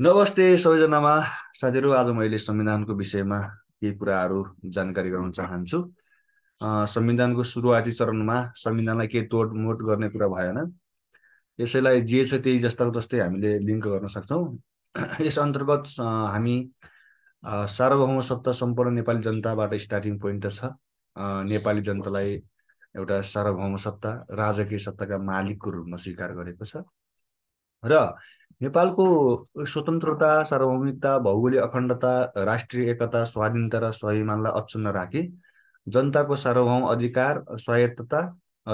नमस्ते सबैजनामा साथीहरू आज मैले संविधानको विषयमा केही कुराहरू जानकारी गराउन चाहन्छु संविधानको सुरुवाती चरणमा संविधानलाई केही तोडमोड गर्ने कुरा भएन यसैलाई जे छ त्यही जस्ताको जस्तै हामीले लिङ्क गर्न सक्छौँ यस अन्तर्गत हामी सार्वभौम सत्ता सम्पूर्ण नेपाली जनताबाट स्टार्टिङ पोइन्ट छ नेपाली जनतालाई एउटा सार्वभौम सत्ता राजकीय सत्ताका मालिकको रूपमा स्वीकार गरेको छ र नेपालको स्वतन्त्रता सार्वभौमिकता भौगोलिक अखण्डता राष्ट्रिय एकता स्वाधीनता र स्वाभिमानलाई अक्षुण्ण राखी जनताको सार्वभौम अधिकार स्वायत्तता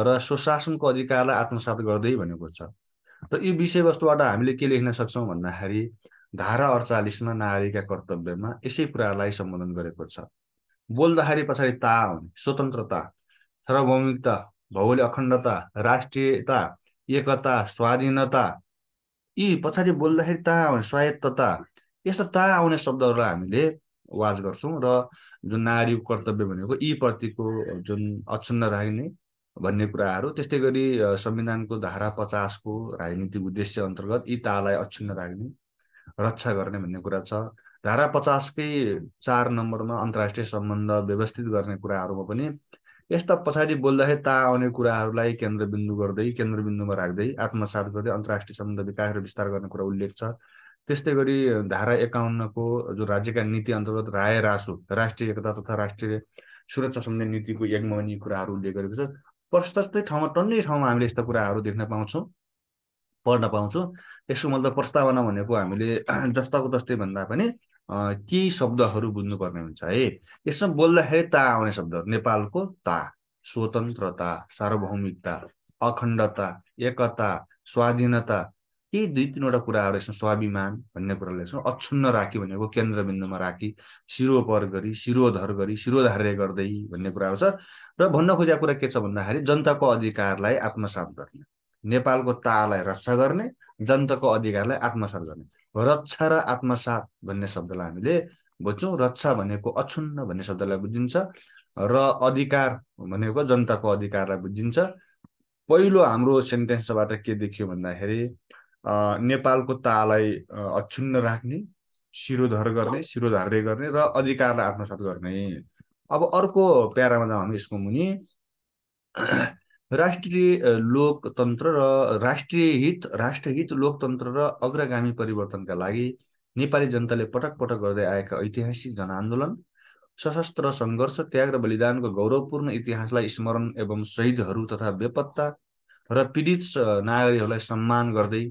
र स्वशासनको अधिकारलाई आत्मसात गर्दै भनेको छ र यी विषयवस्तुबाट हामीले के लेख्न सक्छौँ भन्दाखेरि धारा अडचालिसमा नागरिकका कर्तव्यमा यसै कुरालाई सम्बोधन गरेको छ बोल्दाखेरि पछाडि ता हुने स्वतन्त्रता सार्वभौमिकता भौगोलिक अखण्डता राष्ट्रियता एकता स्वाधीनता यी पछाडि बोल्दाखेरि ता आउने स्वायत्तता यस्ता ता आउने शब्दहरूलाई हामीले वाच गर्छौँ र जुन नारी कर्तव्य भनेको यी प्रतिको जुन अक्षुण्ण राख्ने भन्ने कुराहरू त्यस्तै गरी संविधानको धारा पचासको राजनीतिक उद्देश्य अन्तर्गत यी तालाई अक्षुण्ण राख्ने रक्षा गर्ने भन्ने कुरा छ धारा पचासकै चार नम्बरमा अन्तर्राष्ट्रिय सम्बन्ध व्यवस्थित गर्ने कुराहरूमा पनि यस्ता पछाडि बोल्दाखेरि ता आउने कुराहरूलाई केन्द्रबिन्दु गर्दै केन्द्रबिन्दुमा राख्दै आत्मसात गर्दै अन्तर्राष्ट्रिय सम्बन्ध विकास र विस्तार गर्ने कुरा उल्लेख छ त्यस्तै गरी धारा एकाउन्नको जो राज्यका नीति अन्तर्गत राय रासु राष्ट्रिय एकता तथा राष्ट्रिय सुरक्षा सम्बन्धी नीतिको यज्ञमनी कुराहरू उल्लेख गरेको छ प्रस्तै ठाउँमा टन्नै ठाउँमा हामीले यस्ता कुराहरू देख्न पाउँछौँ पढ्न पाउँछौँ यसको मतलब प्रस्तावना भनेको हामीले जस्ताको जस्तै भन्दा पनि केही शब्दहरू बुझ्नुपर्ने हुन्छ है यसमा बोल्दाखेरि ता आउने शब्दहरू नेपालको ता स्वतन्त्रता सार्वभौमिकता अखण्डता एकता स्वाधीनता केही दुई तिनवटा कुराहरू यसमा स्वाभिमान भन्ने कुराले यसमा अक्षुण्ण राखी भनेको केन्द्रबिन्दुमा राखी शिरोपर गरी शिरोधर गरी शिरोधार्य गर्दै भन्ने कुराहरू छ र भन्न खोजेको कुरा के छ भन्दाखेरि जनताको अधिकारलाई आत्मसात गर्ने नेपालको तालाई रक्षा गर्ने जनताको अधिकारलाई आत्मसात गर्ने रक्षा र आत्मसात भन्ने शब्दलाई हामीले बुझ्छौँ रक्षा भनेको अछुन्न भन्ने शब्दलाई बुझिन्छ र अधिकार भनेको जनताको अधिकारलाई बुझिन्छ पहिलो हाम्रो सेन्टेन्सबाट के देखियो भन्दाखेरि नेपालको तालाई अक्षुण्ण राख्ने शिरोधर गर्ने शिरोधार्य गर्ने र अधिकारलाई आत्मसात गर्ने अब अर्को प्यारामा जाउँ हामी यसको मुनि राष्ट्रिय लोकतन्त्र र राष्ट्रिय हित राष्ट्रहित लोकतन्त्र र अग्रगामी परिवर्तनका लागि नेपाली जनताले पटक पटक गर्दै आएका ऐतिहासिक जनआन्दोलन सशस्त्र सङ्घर्ष त्याग र बलिदानको गौरवपूर्ण इतिहासलाई स्मरण एवं शहीदहरू तथा बेपत्ता र पीडित नागरिकहरूलाई सम्मान गर्दै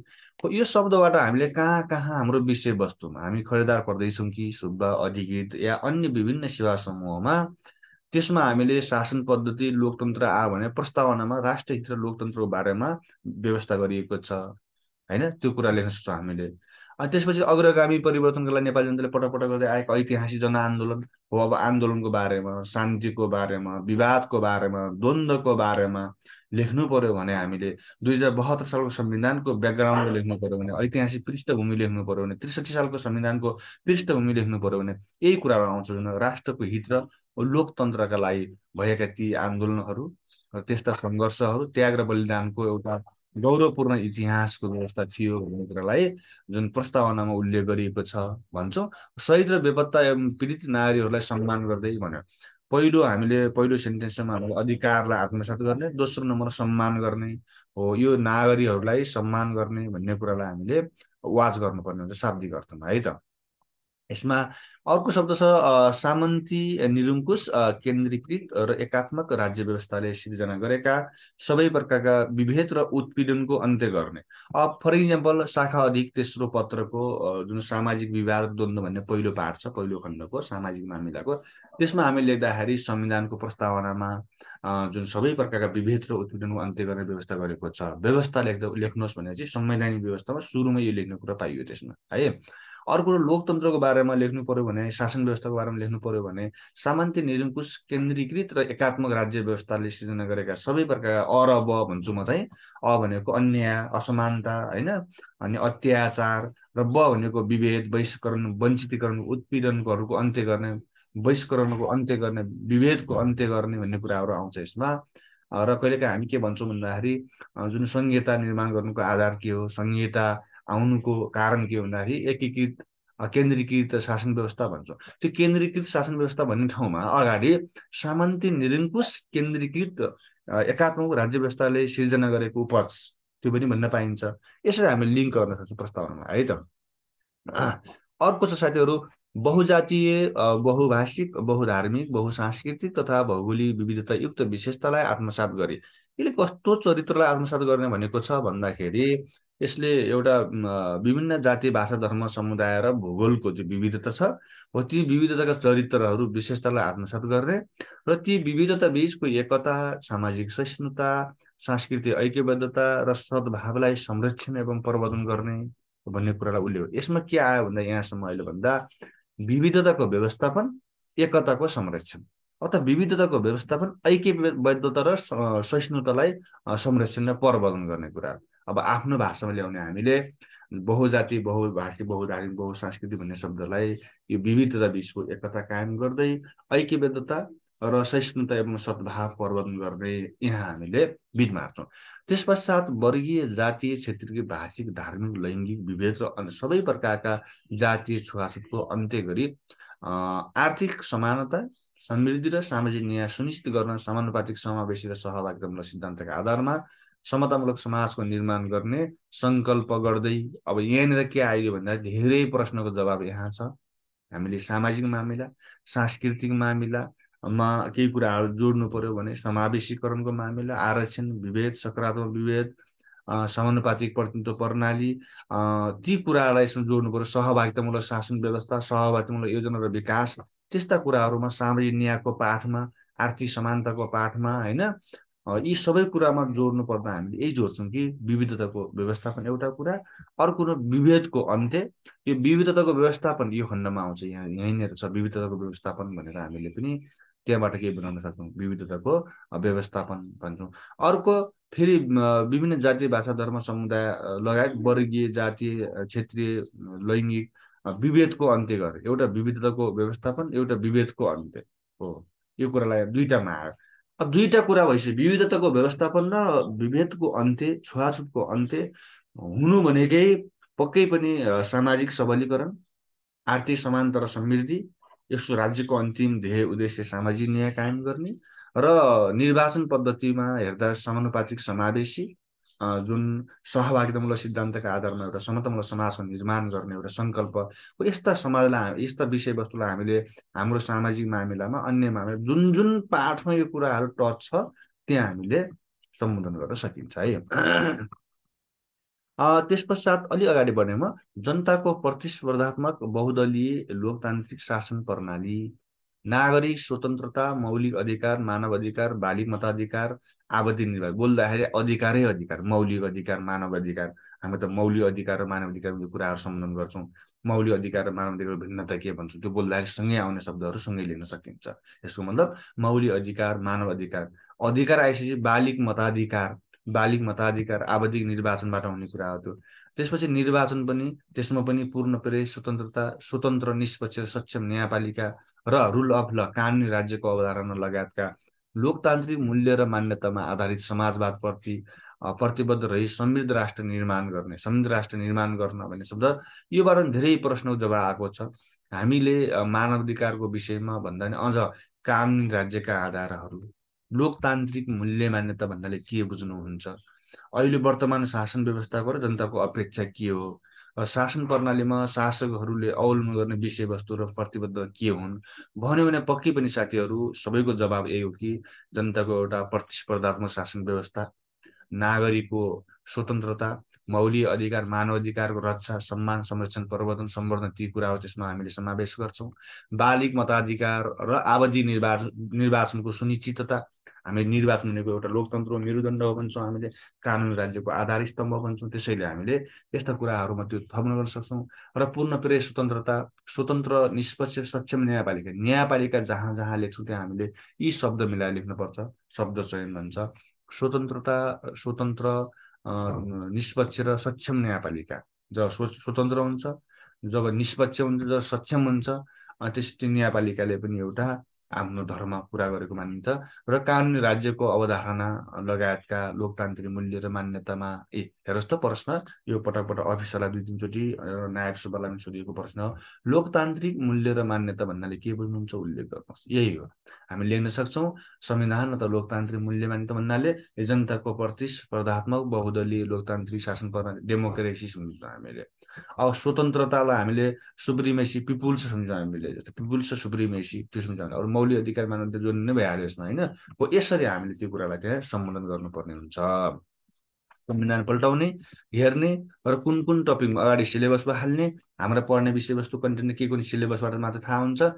यो शब्दबाट हामीले कहाँ कहाँ हाम्रो विषयवस्तुमा हामी खरिदार पर्दैछौँ कि सुब्बा अधिकृत या अन्य विभिन्न सेवा समूहमा त्यसमा हामीले शासन पद्धति लोकतन्त्र आयो भने प्रस्तावनामा राष्ट्रहित र लोकतन्त्रको बारेमा व्यवस्था गरिएको छ होइन त्यो कुरा लेख्न सक्छौँ हामीले अनि त्यसपछि अग्रगामी परिवर्तनको लागि नेपाली जनताले पटक पटक गर्दै आएको ऐतिहासिक जनआन्दोलन हो अब आन्दोलनको बारेमा शान्तिको बारेमा विवादको बारेमा द्वन्द्वको बारेमा लेख्नु पर्यो भने हामीले दुई हजार बहत्तर सालको संविधानको ब्याकग्राउन्ड लेख्नु पर्यो भने ऐतिहासिक पृष्ठभूमि लेख्नु पर्यो भने त्रिसठी सालको संविधानको पृष्ठभूमि लेख्नु पर्यो भने यही कुराहरू आउँछ जुन राष्ट्रको हित र लोकतन्त्रका लागि भएका ती आन्दोलनहरू त्यस्ता सङ्घर्षहरू त्याग र बलिदानको एउटा गौरवपूर्ण इतिहासको व्यवस्था थियो भन्ने कुरालाई जुन प्रस्तावनामा उल्लेख गरिएको छ भन्छौँ शहीद र बेपत्ता एवं पीडित नारीहरूलाई सम्मान गर्दै भन्यो पहिलो हामीले पहिलो सेन्टेन्समा हामीले अधिकारलाई आत्मसात गर्ने दोस्रो नम्बर सम्मान गर्ने हो यो नागरीहरूलाई सम्मान गर्ने भन्ने कुरालाई हामीले वाच गर्नुपर्ने हुन्छ शाब्दिक अर्थमा है त यसमा अर्को शब्द छ सामन्ती निरुङ्कुश केन्द्रीकृत र एकात्मक राज्य व्यवस्थाले सिर्जना गरेका सबै प्रकारका विभेद र उत्पीडनको अन्त्य गर्ने अब फर इक्जाम्पल शाखा अधिक तेस्रो पत्रको जुन सामाजिक विवाद द्वन्द्व भन्ने पहिलो पाठ छ पहिलो खण्डको सामाजिक मामिलाको त्यसमा हामी लेख्दाखेरि संविधानको प्रस्तावनामा जुन सबै प्रकारका विभेद र उत्पीडनको अन्त्य गर्ने व्यवस्था गरेको छ व्यवस्था लेख्दा लेख्नुहोस् भने चाहिँ संवैधानिक व्यवस्थामा सुरुमै यो लेख्ने कुरा पाइयो त्यसमा है अर्को लोकतन्त्रको बारेमा लेख्नु पर्यो भने शासन व्यवस्थाको बारेमा लेख्नु पर्यो भने सामान्य निरङ्कुश केन्द्रीकृत र एकात्मक राज्य व्यवस्थाले सिर्जना गरेका सबै प्रकारका अर ब भन्छु म चाहिँ अ भनेको अन्याय असमानता होइन अनि अत्याचार र ब भनेको विभेद बहिष्करण वञ्चितीकरण उत्पीडनहरूको अन्त्य गर्ने बहिष्करणको अन्त्य गर्ने विभेदको अन्त्य गर्ने भन्ने कुराहरू आउँछ यसमा र कहिलेकाहीँ हामी के भन्छौँ भन्दाखेरि जुन संहिता निर्माण गर्नुको आधार के हो संहिता आउनुको कारण के भन्दाखेरि एकीकृत केन्द्रीकृत शासन व्यवस्था भन्छौँ त्यो केन्द्रीकृत शासन व्यवस्था भन्ने ठाउँमा अगाडि सामन्ती निरङ्कुश केन्द्रीकृत एकात्मक राज्य व्यवस्थाले सिर्जना गरेको उपज त्यो पनि भन्न पाइन्छ यसरी हामीले लिङ्क गर्न सक्छौँ प्रस्तावनामा है त अर्को छ साथीहरू बहुजातीय बहुभाषिक बहुधार्मिक बहुसांस्कृतिक तथा भौगोलिक विविधतायुक्त विशेषतालाई आत्मसात गरे यसले कस्तो चरित्रलाई आत्मसात गर्ने भनेको छ भन्दाखेरि यसले एउटा विभिन्न जाति भाषा धर्म समुदाय र भूगोलको जो विविधता छ हो ती विविधताका चरित्रहरू विशेषतालाई आत्मसात गर्ने र ती विविधता बिचको एकता सामाजिक सहिष्णुता सांस्कृतिक ऐक्यबद्धता र सद्भावलाई संरक्षण एवं प्रवर्धन गर्ने भन्ने कुरालाई उल्लेख यसमा के आयो भन्दा यहाँसम्म अहिले भन्दा विविधताको व्यवस्थापन एकताको संरक्षण अथवा विविधताको व्यवस्थापन ऐक्यबद्धता र सहिष्णुतालाई संरक्षण र प्रवर्धन गर्ने कुरा अब आफ्नो भाषामा ल्याउने हामीले बहुजाति बहुभाषी बहुधार्मिक बहुसंस्कृति भन्ने शब्दलाई यो विविधता बिचको एकता कायम गर्दै ऐक्यबद्धता र सहिष्णुता एवं सद्भाव प्रवर्धन गर्ने यहाँ हामीले बिट मार्छौँ त्यस पश्चात वर्गीय जातीय क्षेत्रीय भाषिक धार्मिक लैङ्गिक विभेद र अन्य सबै प्रकारका जातीय छुवाछुतको अन्त्य गरी आर्थिक समानता समृद्धि र सामाजिक न्याय सुनिश्चित गर्न समानुपातिक समावेशी र सहभागिता सिद्धान्तका आधारमा समतामूलक समाजको निर्माण गर्ने सङ्कल्प गर्दै अब यहाँनिर के आइयो भन्दा धेरै प्रश्नको जवाब यहाँ छ हामीले सामाजिक मामिला सांस्कृतिक मामिला मा केही कुराहरू जोड्नु पर्यो भने समावेशीकरणको मामिला आरक्षण विभेद सकारात्मक विभेद समानुपातिक प्रतिनिधित्व प्रणाली ती कुराहरूलाई यसमा जोड्नु पर्यो सहभागितामूलक शासन व्यवस्था सहभागितामूलक योजना र विकास त्यस्ता कुराहरूमा सामाजिक न्यायको पाठमा आर्थिक समानताको पाठमा होइन यी सबै कुरामा जोड्नु पर्दा हामीले यही जोड्छौँ कि विविधताको व्यवस्थापन एउटा कुरा अर्को विभेदको अन्त्य यो विविधताको व्यवस्थापन यो खण्डमा आउँछ यहाँ यहीँनिर छ विविधताको व्यवस्थापन भनेर हामीले पनि त्यहाँबाट के बनाउन सक्छौँ विविधताको व्यवस्थापन भन्छौँ अर्को फेरि विभिन्न जातीय भाषा धर्म समुदाय लगायत वर्गीय जातीय क्षेत्रीय लैङ्गिक विभेदको अन्त्य गर्यो एउटा विविधताको व्यवस्थापन एउटा विभेदको अन्त्य हो यो कुरालाई दुईवटामा आयो अब दुईवटा कुरा भइसक्यो विविधताको व्यवस्थापन र विभेदको अन्त्य छुवाछुतको अन्त्य हुनु भनेकै पक्कै पनि सामाजिक सबलीकरण आर्थिक समानता र समृद्धि यसको राज्यको अन्तिम ध्येय उद्देश्य सामाजिक न्याय कायम गर्ने र निर्वाचन पद्धतिमा हेर्दा समानुपातिक समावेशी जुन सहभागितामूलक सिद्धान्तका आधारमा एउटा समतामूलक समाजको निर्माण गर्ने एउटा सङ्कल्प यस्ता समाजलाई यस्ता विषयवस्तुलाई हामीले हाम्रो सामाजिक मामिलामा अन्य मामिला जुन जुन पाठमा यो कुराहरू टच छ त्यहाँ हामीले सम्बोधन गर्न सकिन्छ है त्यस पश्चात अलि अगाडि बढेमा जनताको प्रतिस्पर्धात्मक बहुदलीय लोकतान्त्रिक शासन प्रणाली नागरिक स्वतन्त्रता मौलिक अधिकार मानव अधिकार बालिक मताधिकार आबद्ध निर्वाह बोल्दाखेरि अधिकारै अधिकार मौलिक अधिकार मानव अधिकार हामी त मौलिक अधिकार र मानव अधिकारको कुराहरू सम्बोधन गर्छौँ मौलिक अधिकार र मानव अधिकारको भिन्नता के भन्छौँ त्यो बोल्दाखेरि सँगै आउने शब्दहरू सँगै लिन सकिन्छ यसको मतलब मौलिक अधिकार मानव अधिकार अधिकार आइसकेपछि बालिक मताधिकार बालिक मताधिकार आवधिक निर्वाचनबाट हुने कुरा हो त्यो त्यसपछि निर्वाचन पनि त्यसमा पनि पूर्ण प्रेस स्वतन्त्रता स्वतन्त्र निष्पक्ष सक्षम न्यायपालिका र रुल अफ ल कानुनी राज्यको अवधारणा लगायतका लोकतान्त्रिक मूल्य र मान्यतामा आधारित समाजवादप्रति प्रतिबद्ध रही समृद्ध राष्ट्र निर्माण गर्ने समृद्ध राष्ट्र निर्माण गर्न भन्ने शब्द यो बारेमा धेरै प्रश्नको जवाब आएको छ हामीले मानवाधिकारको विषयमा भन्दा पनि अझ कानुनी राज्यका आधारहरू लोकतान्त्रिक मूल्य मान्यता भन्नाले के बुझ्नुहुन्छ अहिले वर्तमान शासन व्यवस्थाको र जनताको अपेक्षा के हो शासन प्रणालीमा शासकहरूले अवलम्बन गर्ने विषयवस्तु र प्रतिबद्धता के हुन् भन्यो भने पक्कै पनि साथीहरू सबैको जवाब यही हो कि जनताको एउटा प्रतिस्पर्धात्मक शासन व्यवस्था नागरिकको स्वतन्त्रता मौलिक अधिकार मानव अधिकारको रक्षा सम्मान संरक्षण प्रवर्धन सम्वर्धन ती कुरा हो त्यसमा हामीले समावेश गर्छौँ बालिक मताधिकार र आवधि निर्वाचन निर्वाचनको सुनिश्चितता हामीले निर्वाचन हुनेको एउटा लोकतन्त्रको मेरुदण्ड हो भन्छौँ हामीले कानुन राज्यको आधार स्तम्भ भन्छौँ त्यसैले हामीले यस्ता कुराहरूमा त्यो थप्न गर्न सक्छौँ र पूर्ण प्रेय स्वतन्त्रता स्वतन्त्र निष्पक्ष सक्षम न्यायपालिका न्यायपालिका जहाँ जहाँ लेख्छौँ त्यहाँ हामीले यी शब्द मिलाएर लेख्नुपर्छ शब्द चयन भन्छ स्वतन्त्रता स्वतन्त्र निष्पक्ष र सक्षम न्यायपालिका जब स्वतन्त्र हुन्छ जब निष्पक्ष हुन्छ जब सक्षम हुन्छ त्यस्तै न्यायपालिकाले पनि एउटा आफ्नो धर्म पुरा गरेको मानिन्छ र कानुनी राज्यको अवधारणा लगायतका लोकतान्त्रिक मूल्य र मान्यतामा ए हेर्नुहोस् त प्रश्न यो पटक पटक अफिसरलाई दुई तिनचोटि नायक सुब्बालाई पनि सोधिएको प्रश्न लोकतान्त्रिक मूल्य र मान्यता भन्नाले के बुझ्नुहुन्छ उल्लेख गर्नुहोस् यही हो हामी लेख्न सक्छौँ संविधान अथवा लोकतान्त्रिक मूल्य मान्यता भन्नाले जनताको प्रतिस्पर्धात्मक बहुदलीय लोकतान्त्रिक शासन प्रणाली डेमोक्रेसी सम्झौता हामीले अब स्वतन्त्रतालाई हामीले सुप्रिमेसी पिपुल्स सम्झौँ हामीले जस्तो पिपुल्स सुप्रिमेसी त्यो सम्झौँ मौलिक अधिकार मानवता जोड्नु नै भइहाल्यो यसमा होइन हो यसरी हामीले त्यो कुरालाई त्यहाँ सम्बोधन गर्नुपर्ने हुन्छ संविधान पल्टाउने हेर्ने र कुन कुन टपिकमा अगाडि सिलेबस हाल्ने हाम्रा पढ्ने विषयवस्तु कन्टेन्ट के कुन सिलेबसबाट मात्र थाहा हुन्छ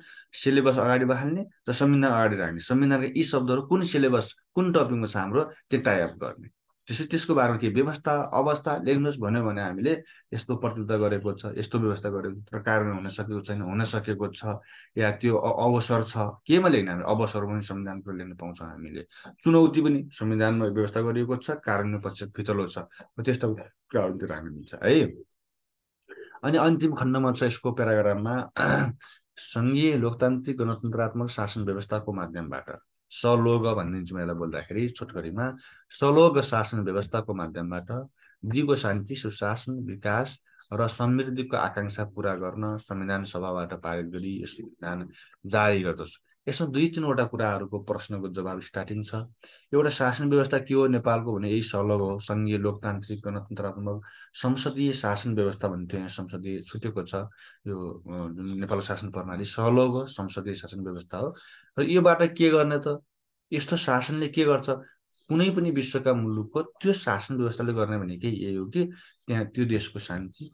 सिलेबस अगाडि बाल्ने र संविधान अगाडि राख्ने संविधानका यी शब्दहरू कुन सिलेबस कुन टपिकमा छ हाम्रो त्यो टाइअप गर्ने त्यसै त्यसको बारेमा के व्यवस्था अवस्था लेख्नुहोस् भन्यो भने हामीले यस्तो प्रतियोगिता गरेको छ यस्तो व्यवस्था गरेको कारण हुन सकेको छैन हुन सकेको छ या त्यो अवसर छ केमा लेख्ने हामीले अवसर पनि संविधानको लेख्न पाउँछौँ हामीले चुनौती पनि संविधानमा व्यवस्था गरिएको छ कारण पक्ष फितलो छ त्यस्तो कुराहरूतिर हामी लिन्छ है अनि अन्तिम खण्डमा छ यसको प्याराग्राममा सङ्घीय लोकतान्त्रिक गणतन्त्रात्मक शासन व्यवस्थाको माध्यमबाट सलोग भनिदिन्छु म यसलाई बोल्दाखेरि छोटकरीमा सलोग शासन व्यवस्थाको माध्यमबाट दिगो शान्ति सुशासन विकास र समृद्धिको आकाङ्क्षा पुरा गर्न संविधान सभाबाट पारित गरी यस संविधान जारी गर्दछ यसमा दुई तिनवटा कुराहरूको प्रश्नको जवाब स्टार्टिङ छ एउटा शासन व्यवस्था के हो नेपालको भने यही सलग हो सङ्घीय लोकतान्त्रिक गणतन्त्रात्मक संसदीय शासन व्यवस्था भन्थ्यो यहाँ संसदीय छुटेको छ यो जुन नेपाल शासन प्रणाली सलग हो संसदीय शासन व्यवस्था हो र योबाट के गर्ने त यस्तो शासनले के गर्छ कुनै पनि विश्वका मुलुकको त्यो शासन व्यवस्थाले गर्ने भने केही यही हो कि त्यहाँ त्यो देशको शान्ति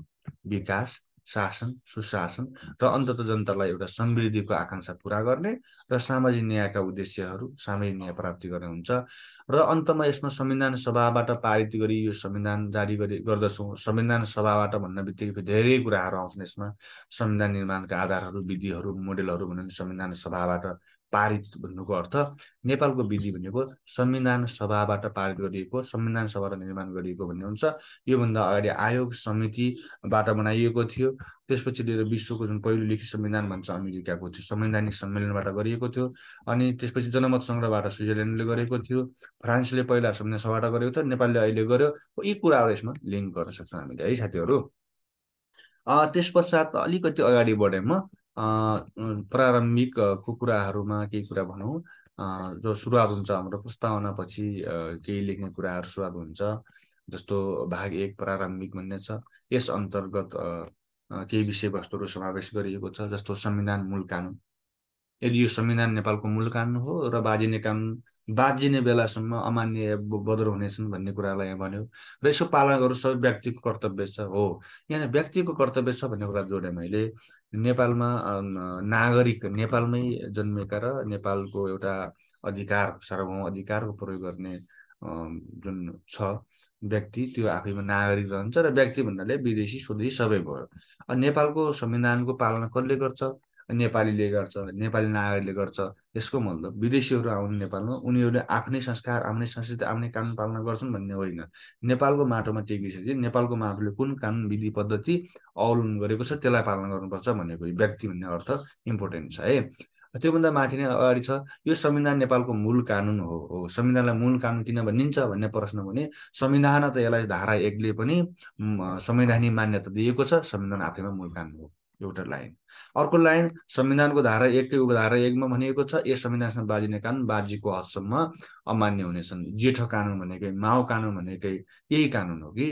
विकास शासन सुशासन र अन्तत जनतालाई एउटा समृद्धिको आकाङ्क्षा पुरा गर्ने र सामाजिक न्यायका उद्देश्यहरू सामाजिक न्याय प्राप्ति गर्ने हुन्छ र अन्तमा यसमा संविधान सभाबाट पारित गरी यो संविधान जारी गरी गर्दछौँ संविधान सभाबाट भन्न बित्तिकै धेरै कुराहरू आउँछन् यसमा संविधान निर्माणका आधारहरू विधिहरू मोडेलहरू भने संविधान सभाबाट पारित भन्नुको अर्थ नेपालको विधि भनेको संविधान सभाबाट पारित गरिएको संविधान सभाबाट निर्माण गरिएको भन्ने हुन्छ योभन्दा अगाडि आयोग समितिबाट बनाइएको थियो त्यसपछि लिएर विश्वको जुन पहिलो लिखित संविधान भन्छ अमेरिकाको थियो संवैधानिक सम्मेलनबाट गरिएको थियो अनि त्यसपछि जनमत सङ्ग्रहबाट स्विजरल्यान्डले गरेको थियो फ्रान्सले पहिला संविधान सभाबाट गरेको थियो नेपालले अहिले गर्यो यी कुराहरू यसमा लिङ्क गर्न सक्छौँ हामीले है साथीहरू त्यस पश्चात अलिकति अगाडि बढेँ म प्रारम्भिक कुराहरूमा केही कुरा भनौँ जो सुरुवात हुन्छ हाम्रो प्रस्तावना पछि केही लेख्ने कुराहरू सुरुवात हुन्छ जस्तो भाग एक प्रारम्भिक भन्ने छ यस अन्तर्गत केही विषयवस्तुहरू समावेश गरिएको छ जस्तो संविधान मूल कानुन यदि यो संविधान नेपालको मूल कानुन हो र बाजिने कानुन बाजिने बेलासम्म अमान्य बदर हुनेछन् भन्ने कुरालाई यहाँ भन्यो र यसो पालना गर्नु सबै व्यक्तिको कर्तव्य छ हो यहाँ व्यक्तिको कर्तव्य छ भन्ने कुरा जोडेँ मैले नेपालमा नागरिक नेपालमै जन्मेका र नेपालको एउटा अधिकार सार्वभौम अधिकारको प्रयोग गर्ने जुन छ व्यक्ति त्यो आफैमा नागरिक रहन्छ र व्यक्ति भन्नाले विदेशी स्वदेशी सबै भयो नेपालको संविधानको पालना कसले गर्छ नेपालीले गर्छ नेपाली नागरिकले गर्छ यसको मतलब विदेशीहरू आउने नेपालमा उनीहरूले आफ्नै संस्कार आफ्नै संस्कृति आफ्नै कानुन पालना गर्छन् भन्ने होइन नेपालको माटोमा टेकिसकेपछि नेपालको माटोले कुन कानुन विधि पद्धति अवलम्बन गरेको छ त्यसलाई पालना गर्नुपर्छ भनेको व्यक्ति भन्ने अर्थ इम्पोर्टेन्ट छ है त्योभन्दा माथि नै अगाडि छ यो संविधान नेपालको मूल कानुन हो हो संविधानलाई मूल कानुन किन भनिन्छ भन्ने प्रश्न भने संविधान त यसलाई धारा एकले पनि संवैधानिक मान्यता दिएको छ संविधान आफैमा मूल कानुन हो एउटा लाइन अर्को लाइन संविधानको धारा एकै उपधारा एकमा भनिएको छ यस संविधानसँग बाजिने कानुन बाजीको हदसम्म अमान्य हुनेछन् जेठो कानुन भनेकै माओ कानुन भनेकै यही कानुन हो कि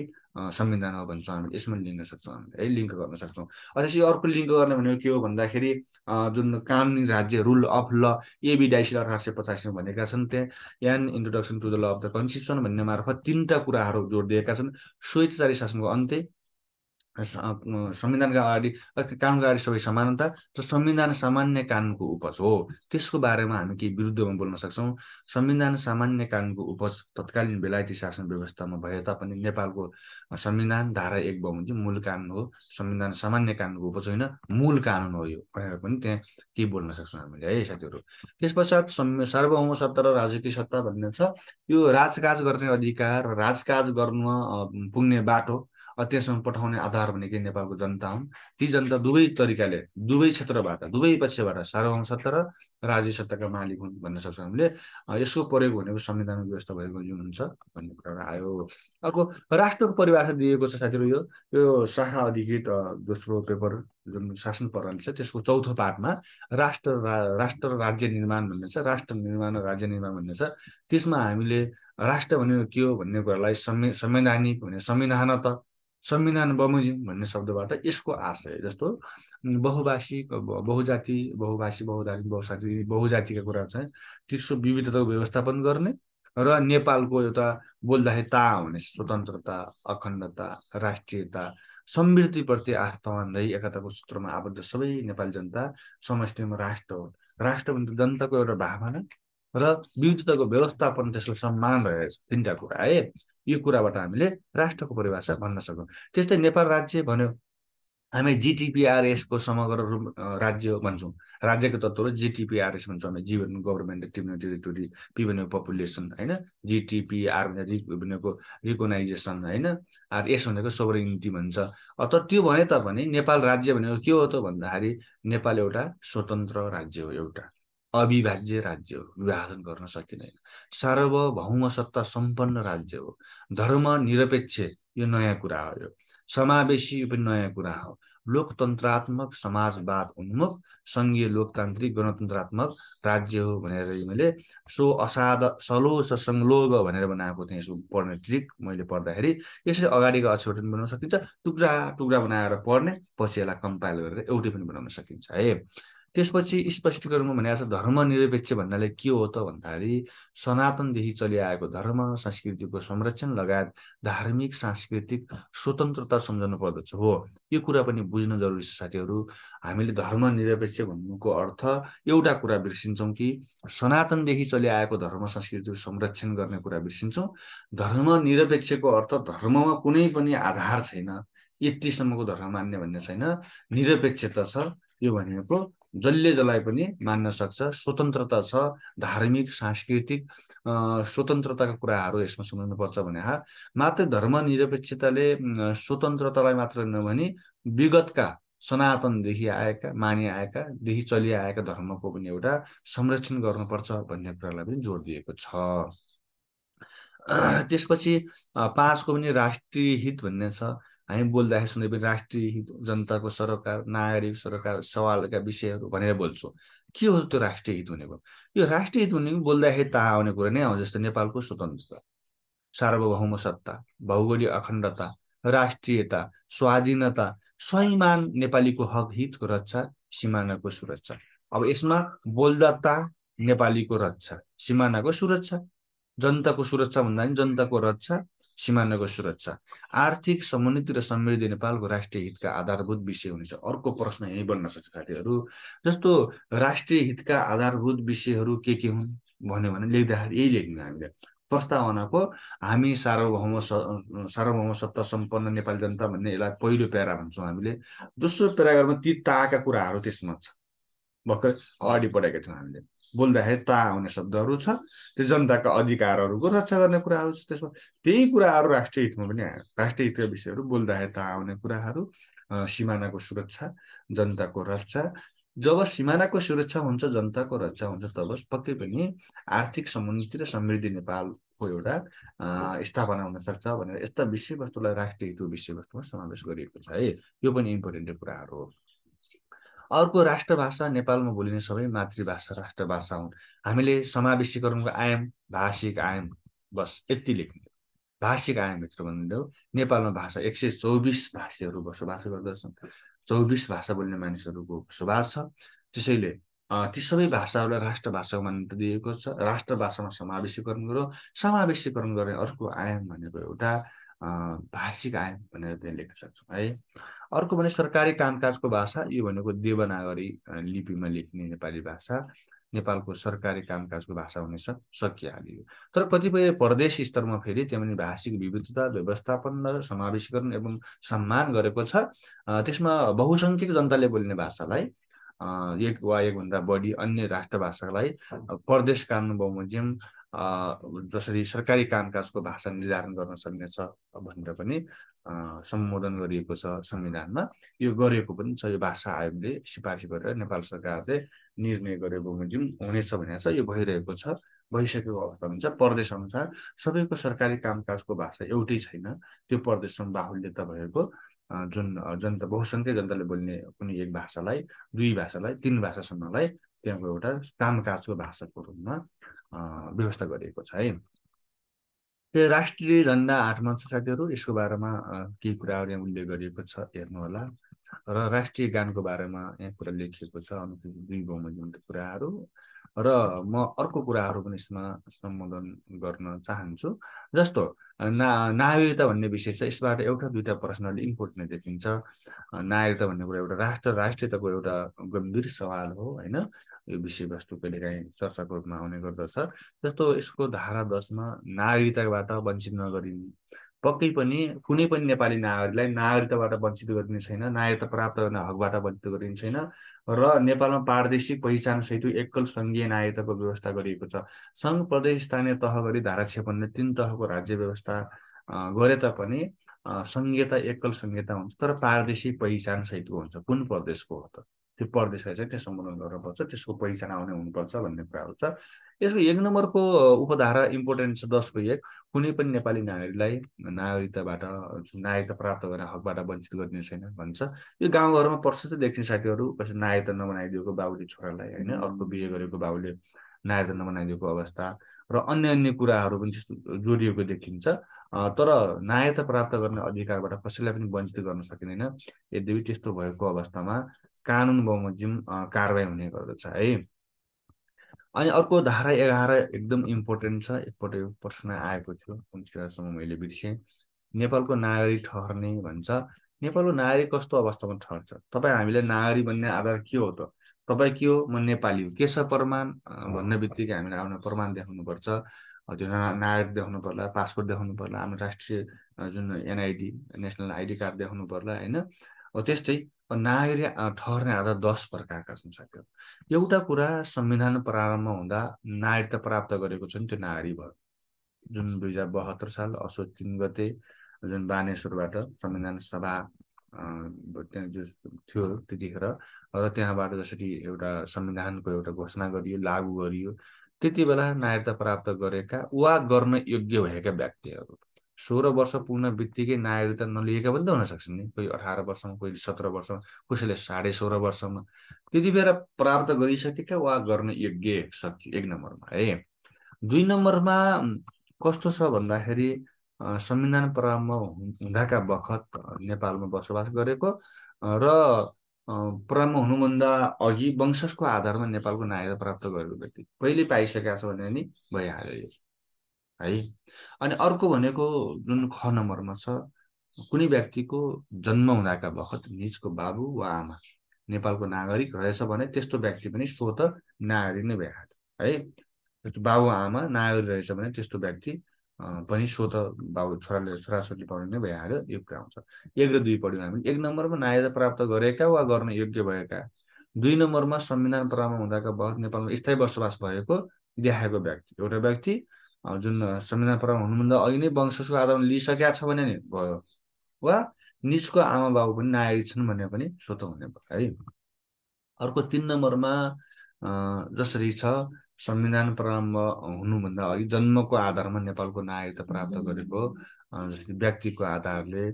संविधान हो भन्छौँ हामीले यसमा लिन सक्छौँ हामीले है लिङ्क गर्न सक्छौँ त्यसपछि अर्को लिङ्क गर्ने भनेको के हो भन्दाखेरि जुन कानुनी राज्य rule of law A B Dicey अठार सय पचासीमा भनेका छन् त्यहाँ an introduction to the law of the constitution भन्ने मार्फत तिनवटा कुराहरू जोड दिएका छन् स्वेच्छचारी शासनको अन्त्य संविधानका अगाडि कानुनको अगाडि सबै समानता र संविधान सामान्य कानुनको उपज हो त्यसको बारेमा हामी केही विरुद्धमा बोल्न सक्छौँ संविधान सामान्य कानुनको उपज तत्कालीन बेलायती शासन व्यवस्थामा भए तापनि नेपालको संविधान धारा एक बमोजी मूल कानुन हो संविधान सामान्य कानुनको उपज होइन मूल कानुन हो यो भनेर पनि त्यहाँ केही बोल्न सक्छौँ हामीले है साथीहरू त्यस पश्चात सार्वभौम सत्ता र राजकीय सत्ता भन्ने छ यो राजकाज गर्ने अधिकार राजकाज गर्न पुग्ने बाटो त्यहाँसम्म पठाउने आधार भनेकै नेपालको जनता हुन् ती जनता दुवै तरिकाले दुवै क्षेत्रबाट दुवै पक्षबाट सार्वभौम सत्ता र राज्य सत्ताका मालिक हुन् भन्न सक्छौँ हामीले यसको प्रयोग भनेको संविधान व्यवस्था भएको जुन हुन्छ भन्ने कुरा आयो अर्को राष्ट्रको परिभाषा दिएको छ साथीहरू यो यो शाखा अधिकृत दोस्रो पेपर जुन शासन प्रणाली छ त्यसको चौथो पाठमा राष्ट्र राष्ट्र राज्य निर्माण भन्ने छ राष्ट्र निर्माण राज्य निर्माण भन्ने छ त्यसमा हामीले राष्ट्र भनेको के हो भन्ने कुरालाई संवैधानिक भने संविधान त संविधान बमोजिम भन्ने शब्दबाट यसको आशय जस्तो बहुभाषी बहुजाति बहुभाषी बहुधार्मिक बहुसाति बहुजातिका कुराहरू चाहिँ त्यसको विविधताको व्यवस्थापन गर्ने र नेपालको एउटा बोल्दाखेरि ता हुने स्वतन्त्रता अखण्डता राष्ट्रियता समृद्धिप्रति आस्थावान रही एकताको सूत्रमा आबद्ध सबै नेपाली जनता समष्टिमा राष्ट्र हो राष्ट्र त जनताको एउटा भावना र विविधताको व्यवस्थापन त्यसलाई सम्मान रहेछ तिनवटा कुरा है यो कुराबाट हामीले राष्ट्रको परिभाषा भन्न सकौँ त्यस्तै नेपाल राज्य भन्यो हामी जिटिपिआरएसको समग्र रूप राज्य भन्छौँ राज्यको तत्त्वहरू जिटिपिआरएस भन्छौँ हामी जीवन government activity territory revenue population होइन जिटिपिआर रिभिन्यूको रिकोनाइजेसन होइन आर एस भनेको सोभरिनिटी भन्छ अथवा त्यो भने त तापनि नेपाल राज्य भनेको के हो त भन्दाखेरि नेपाल एउटा स्वतन्त्र राज्य हो एउटा अविभाज्य राज्य हो विभाजन गर्न सकिँदैन सार्वभौम सत्ता सम्पन्न राज्य हो धर्म निरपेक्ष यो नयाँ कुरा हो यो समावेशी यो पनि नयाँ कुरा हो लोकतन्त्रात्मक समाजवाद उन्मुख सङ्घीय लोकतान्त्रिक गणतन्त्रात्मक राज्य हो भनेर मैले सो असाध सलो संलोग भनेर बनाएको थिएँ यसको पढ्ने ट्रिक मैले पढ्दाखेरि यसरी अगाडिको अछौट पनि बनाउन सकिन्छ टुक्रा टुक्रा बनाएर पढ्ने पछि यसलाई कम्पाइल गरेर एउटै पनि बनाउन सकिन्छ है त्यसपछि स्पष्टीकरण भने छ धर्मनिरपेक्ष भन्नाले के हो त भन्दाखेरि सनातनदेखि चलिआएको धर्म संस्कृतिको संरक्षण लगायत धार्मिक सांस्कृतिक स्वतन्त्रता सम्झनु पर्दछ हो यो कुरा पनि बुझ्न जरुरी छ साथीहरू हामीले धर्मनिरपेक्ष भन्नुको अर्थ एउटा कुरा बिर्सिन्छौँ कि सनातनदेखि चलिआएको धर्म संस्कृतिको संरक्षण गर्ने कुरा बिर्सिन्छौँ धर्मनिरपेक्षको अर्थ धर्ममा कुनै पनि आधार छैन यतिसम्मको धर्म मान्ने भन्ने छैन निरपेक्षता छ यो भनेको जसले जसलाई पनि मान्न सक्छ स्वतन्त्रता छ धार्मिक सांस्कृतिक स्वतन्त्रताका कुराहरू यसमा सम्झनुपर्छ भने हा मात्र धर्मनिरपेक्षताले स्वतन्त्रतालाई मात्र नभनी विगतका सनातनदेखि आएका मानिआएकादेखि चलिआएका धर्मको पनि एउटा संरक्षण गर्नुपर्छ भन्ने कुरालाई पनि जोड दिएको छ त्यसपछि पाँचको पनि राष्ट्रिय हित भन्ने छ हामी बोल्दाखेरि सुन्दै पनि राष्ट्रिय हित जनताको सरकार नागरिक सरकार सवालका विषयहरू भनेर बोल्छौँ के हो त्यो राष्ट्रिय हित भनेको यो राष्ट्रिय हित भनेको बोल्दाखेरि थाहा आउने कुरा नै आउँछ जस्तो नेपालको स्वतन्त्रता सार्वभौम सत्ता भौगोलिक अखण्डता राष्ट्रियता स्वाधीनता स्वाभिमान नेपालीको हक हितको रक्षा सिमानाको सुरक्षा अब यसमा बोल्दा नेपालीको रक्षा सिमानाको सुरक्षा जनताको सुरक्षा भन्दा पनि जनताको रक्षा सिमानाको सुरक्षा आर्थिक समन्वित र समृद्धि नेपालको राष्ट्रिय हितका आधारभूत विषय हुनेछ अर्को प्रश्न यहीँ बन्न सक्छ साथीहरू जस्तो राष्ट्रिय हितका आधारभूत विषयहरू के के हुन् भन्यो भने लेख्दाखेरि यही लेख्ने हामीले प्रस्तावनाको हामी सार्वभौम सार्वभौम सत्ता सम्पन्न नेपाली जनता भन्ने यसलाई पहिलो प्यारा भन्छौँ हामीले दोस्रो प्याराग्राफमा ती ताका कुराहरू त्यसमा छ भर्खर अगाडि बढाएका थियौँ हामीले बोल्दाखेरि ता आउने शब्दहरू छ त्यो जनताका अधिकारहरूको रक्षा गर्ने कुराहरू छ त्यसमा त्यही कुराहरू राष्ट्रिय हितमा पनि आयो राष्ट्रिय हितका विषयहरू बोल्दाखेरि ता आउने कुराहरू सिमानाको सुरक्षा जनताको रक्षा जब सिमानाको सुरक्षा हुन्छ जनताको रक्षा हुन्छ तब पक्कै पनि आर्थिक समुन्नति र समृद्धि नेपालको एउटा स्थापना हुन सक्छ भनेर यस्ता विषयवस्तुलाई राष्ट्रिय हितको विषयवस्तुमा समावेश गरिएको छ है यो पनि इम्पोर्टेन्ट कुराहरू हो अर्को राष्ट्रभाषा नेपालमा बोलिने सबै मातृभाषा राष्ट्रभाषा हुन् हामीले समावेशीकरणको आयाम भाषिक आयाम बस यति लेख्ने भाषिक आयामभित्र भनिदियो नेपालमा भाषा एक सय चौबिस भाषीहरू बसोबास गर्दछन् चौबिस भाषा बोल्ने मानिसहरूको बसोबास छ त्यसैले ती सबै भाषाहरूलाई राष्ट्रभाषाको मान्यता दिएको छ राष्ट्रभाषामा समावेशीकरण गर्यो समावेशीकरण गर्ने अर्को आयाम भनेको एउटा भाषिक आयाम भनेर त्यहाँ लेख्न सक्छौँ है अर्को भने सरकारी कामकाजको भाषा यो भनेको देवनागरी लिपिमा लेखिने नेपाली भाषा नेपालको सरकारी कामकाजको भाषा हुनेछ सकिहाल्यो तर कतिपय प्रदेश स्तरमा फेरि त्यहाँ पनि भाषिक विविधता व्यवस्थापन र समावेशीकरण एवं सम्मान गरेको छ त्यसमा बहुसङ्ख्यक जनताले बोल्ने भाषालाई एक वा एकभन्दा बढी अन्य राष्ट्र भाषालाई प्रदेश बमोजिम जसरी सरकारी कामकाजको भाषा निर्धारण गर्न सक्नेछ भनेर पनि सम्बोधन गरिएको छ संविधानमा यो गरेको पनि छ यो भाषा आयोगले सिफारिस गरेर नेपाल सरकारले निर्णय गरेको जुन हुनेछ भनेर छ यो भइरहेको छ भइसकेको अवस्था हुन्छ प्रदेश अनुसार सबैको सरकारी कामकाजको भाषा एउटै छैन त्यो प्रदेशमा बाहुल्यता भएको जुन जनता बहुसङ्ख्यक जनताले बोल्ने कुनै एक भाषालाई दुई भाषालाई तिन भाषासम्मलाई त्यहाँको एउटा कामकाजको भाषाको रूपमा व्यवस्था गरिएको छ है त्यो राष्ट्रिय झन्डा आठमा छ साथीहरू यसको बारेमा केही कुराहरू यहाँ उल्लेख गरिएको छ हेर्नुहोला र राष्ट्रिय गानको बारेमा यहाँ कुरा लेखिएको छ अनुसूचित दुई बहुमत कुराहरू र म अर्को कुराहरू पनि यसमा सम्बोधन गर्न चाहन्छु जस्तो ना नागरिकता भन्ने विषय छ यसबाट एउटा दुईवटा प्रश्नले इम्पोर्टेन्ट देखिन्छ नागरिकता भन्ने कुरा एउटा राष्ट्र राष्ट्रियताको एउटा गम्भीर सवाल हो होइन यो विषयवस्तु कहिलेकाहीँ चर्चाको रूपमा आउने गर्दछ जस्तो यसको धारा दसमा नागरिकताबाट वञ्चित नगरिने पक्कै पनि कुनै पनि नेपाली नागरिकलाई नागरिकताबाट वञ्चित गरिदिने छैन नागरिकता प्राप्त गर्ने हकबाट वञ्चित गरिने छैन र नेपालमा पारदेशिक पहिचान सहित एकल सङ्घीय नागरिकताको व्यवस्था गरिएको छ सङ्घ प्रदेश स्थानीय तह गरी धारा छेपन्न तिन तहको राज्य व्यवस्था गरे तापनि सङ्घीयता एकल सङ्घीयता हुन्छ तर पारदेशिक पहिचान सहितको हुन्छ कुन प्रदेशको हो त त्यो परदेशलाई चाहिँ त्यसमा सम्बोधन गर्नुपर्छ त्यसको पहिचान आउने हुनुपर्छ भन्ने कुराहरू छ यसको एक नम्बरको उपधारा इम्पोर्टेन्ट छ दसको एक कुनै पनि नेपाली नागरिकलाई नागरिकताबाट नागरिकता प्राप्त गर्ने हकबाट वञ्चित गरिने छैन भन्छ यो गाउँघरमा प्रशस्त देख्ने साथीहरू कसै नागरिकता नबनाइदिएको बाबुले छोरालाई होइन अर्को बिहे गरेको बाबुले नागरिकता नबनाइदिएको अवस्था र अन्य अन्य कुराहरू पनि त्यस्तो जोडिएको देखिन्छ तर नायता प्राप्त गर्ने अधिकारबाट कसैलाई पनि वञ्चित गर्न सकिँदैन यद्यपि त्यस्तो भएको अवस्थामा कानुन बमोजिम कारवाही हुने गर्दछ है अनि अर्को धारा एघार एकदम इम्पोर्टेन्ट छ एकपल्ट यो प्रश्न आएको थियो कुन कुरासम्म मैले बिर्सेँ नेपालको नागरिक ठहरने भन्छ नेपालको नागरिक कस्तो अवस्थामा ठहर्छ तपाईँ हामीलाई नागरिक भन्ने आधार के हो त तपाईँ के हो म नेपाली हो के छ प्रमाण भन्ने बित्तिकै हामीले आफ्नो प्रमाण देखाउनुपर्छ त्यो नागरिक देखाउनु पर्ला पासपोर्ट देखाउनु पर्ला हाम्रो राष्ट्रिय जुन एनआइडी नेसनल आइडी कार्ड देखाउनु पर्ला होइन हो त्यस्तै नागरिक ठहरने आधार दस प्रकारका छन् सक्यो एउटा कुरा संविधान प्रारम्भ हुँदा नागरिकता प्राप्त गरेको छन् त्यो नागरिक भयो जुन दुई हजार बहत्तर साल असोज तिन गते जुन बानेश्वरबाट संविधान सभा त्यहाँ जो थियो त्यतिखेर र त्यहाँबाट जसरी एउटा संविधानको एउटा घोषणा गरियो लागू गरियो त्यति बेला नागरिकता प्राप्त गरेका वा गर्न योग्य भएका व्यक्तिहरू सोह्र वर्ष पुग्न बित्तिकै नागरिकता नलिएका पनि त हुन सक्छन् नि कोही अठार वर्षमा कोही सत्र वर्षमा कसैले साढे सोह्र वर्षमा त्यति बेला प्राप्त गरिसकेका वा गर्न योग्य सकियो एक नम्बरमा है दुई नम्बरमा कस्तो छ भन्दाखेरि संविधान प्रारम्भ हुँदाका बखत नेपालमा बसोबास गरेको र प्रारम्भ हुनुभन्दा अघि वंशजको आधारमा नेपालको नागरिकता प्राप्त गरेको व्यक्ति पहिले पाइसकेका छ भने नि भइहाल्यो यो है अनि अर्को भनेको जुन ख नम्बरमा छ कुनै व्यक्तिको जन्म हुँदाका बखत निजको बाबु वा आमा नेपालको नागरिक रहेछ भने त्यस्तो व्यक्ति पनि स्वत नागरिक नै भ्याट है बाबु आमा नागरिक रहेछ भने त्यस्तो व्यक्ति पनि स्वत बाबु छोराले छोराछोरी पाउने नै भ्याएर यो कुरा हुन्छ एक र दुई पढ्यौँ हामी एक नम्बरमा नागरिकता प्राप्त गरेका वा गर्न योग्य भएका दुई नम्बरमा संविधान परामा हुँदाका बखत नेपालमा स्थायी बसोबास भएको देखाएको व्यक्ति एउटा व्यक्ति जुन संविधान प्रभाव हुनुभन्दा अघि नै वंशको आधारमा लिइसकेका छ भने नि भयो वा निजको आमा बाबु पनि नागरिक छन् भने पनि स्वत हुने भयो है अर्को तिन नम्बरमा जसरी छ संविधान प्रारम्भ हुनुभन्दा अघि जन्मको आधारमा नेपालको नागरिकता प्राप्त गरेको जस्तै व्यक्तिको आधारले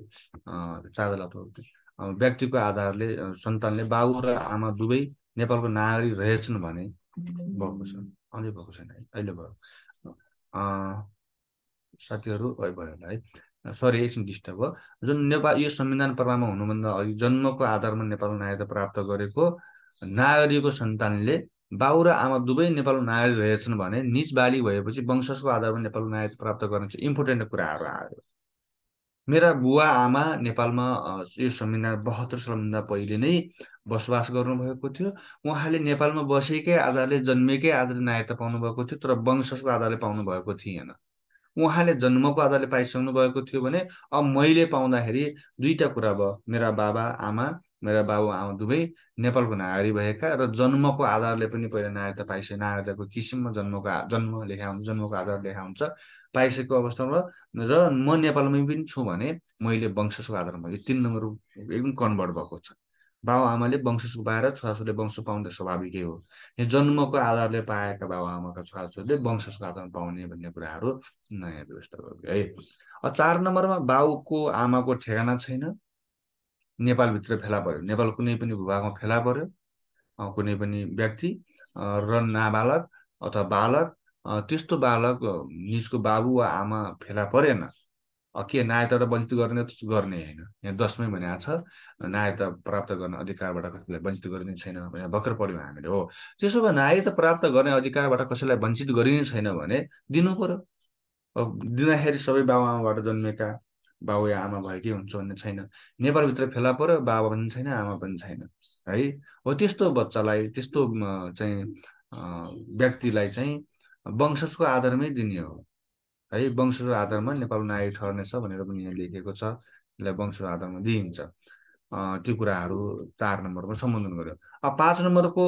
चादला व्यक्तिको आधारले सन्तानले बाबु र आमा दुवै नेपालको नागरिक रहेछन् भने भएको छ अहिले भएको छैन अहिले भयो साथीहरू भयो होला है सरी एकछिन डिस्टर्ब हो जुन नेपाल यो संविधान प्रभावमा हुनुभन्दा अघि जन्मको आधारमा नेपाल नागरिकता प्राप्त गरेको नागरिकको सन्तानले बाउ र आमा दुवै नेपाल नागरिक रहेछन् भने निज बाली भएपछि वंशजको आधारमा नेपाल नागरिक प्राप्त गर्ने चाहिँ इम्पोर्टेन्ट कुराहरू आयो मेरा बुवा आमा नेपालमा यो संविधान बहत्तर सालभन्दा पहिले नै बसोबास गर्नुभएको थियो उहाँले नेपालमा बसेकै आधारले जन्मेकै आधारले नागरिकता पाउनुभएको थियो तर वंशको आधारले पाउनुभएको थिएन उहाँले जन्मको आधारले पाइसक्नु भएको थियो भने अब मैले पाउँदाखेरि दुईवटा कुरा भयो मेरा बाबा आमा मेरा बाबु आमा दुवै नेपालको नागरिक भएका र जन्मको आधारले पनि पहिला नागरिकता पाइसके नागरिकताको किसिममा जन्मको जन्म लेखा हुन्छ जन्मको आधार लेखा हुन्छ पाइसकेको अवस्थामा र म नेपालमै पनि छु भने मैले वंशजको आधारमा यो तिन नम्बर एकदम कन्भर्ट भएको छ बाबुआमाले आमाले वंशजको पाएर छोराछोरीले वंश पाउँदा स्वाभाविकै हो यो जन्मको आधारले पाएका बाबुआमाका छोराछोरीले वंशजको आधारमा पाउने भन्ने कुराहरू नयाँ व्यवस्था है चार नम्बरमा बाउको आमाको ठेगाना छैन नेपालभित्र फेला पऱ्यो नेपाल कुनै पनि भूभागमा फेला पऱ्यो कुनै पनि व्यक्ति र नाबालक अथवा बालक त्यस्तो बालक निजको बाबु वा आमा फेला परेन के नायता वञ्चित गर्ने गर्ने होइन यहाँ दसमै भनेको छ नायता प्राप्त गर्ने अधिकारबाट कसैलाई वञ्चित गरिने छैन भने भर्खर पढ्यौँ हामीले हो त्यसो भए नायता प्राप्त गर्ने अधिकारबाट कसैलाई वञ्चित गरिने छैन भने दिनु पऱ्यो दिँदाखेरि सबै बाबुआमाबाट जन्मेका बाबु या आमा भएकै हुन्छ भन्ने छैन नेपालभित्र फेला पऱ्यो बाबा पनि छैन आमा पनि छैन है हो त्यस्तो बच्चालाई त्यस्तो चाहिँ व्यक्तिलाई चाहिँ वंशजको आधारमै दिने हो है वंशजको आधारमा नेपाल नागरिक ठहरनेछ भनेर पनि यहाँ लेखेको छ यसलाई वंशको आधारमा दिइन्छ त्यो कुराहरू चार नम्बरमा सम्बोधन गर्यो अब पाँच नम्बरको